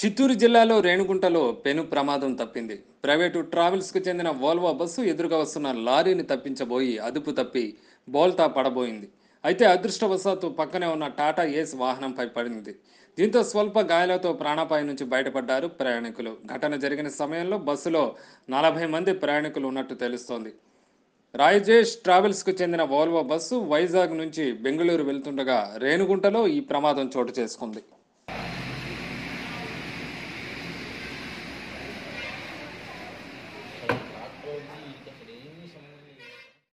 చిత్తూరు జిల్లాలో రేణుగుంటలో పెను ప్రమాదం తప్పింది ప్రైవేటు ట్రావెల్స్కు చెందిన వోల్వా బస్సు ఎదురుగా వస్తున్న లారీని తప్పించబోయి అదుపు తప్పి బోల్తా పడబోయింది అయితే అదృష్టవశాత్తు పక్కనే ఉన్న టాటా ఏస్ వాహనంపై పడింది దీంతో స్వల్ప గాయాలతో ప్రాణాపాయం నుంచి బయటపడ్డారు ప్రయాణికులు ఘటన జరిగిన సమయంలో బస్సులో నలభై మంది ప్రయాణికులు ఉన్నట్టు తెలుస్తోంది రాయజేష్ ట్రావెల్స్కు చెందిన వోల్వో బస్సు వైజాగ్ నుంచి బెంగళూరు వెళ్తుండగా రేణుగుంటలో ఈ ప్రమాదం చోటు చేసుకుంది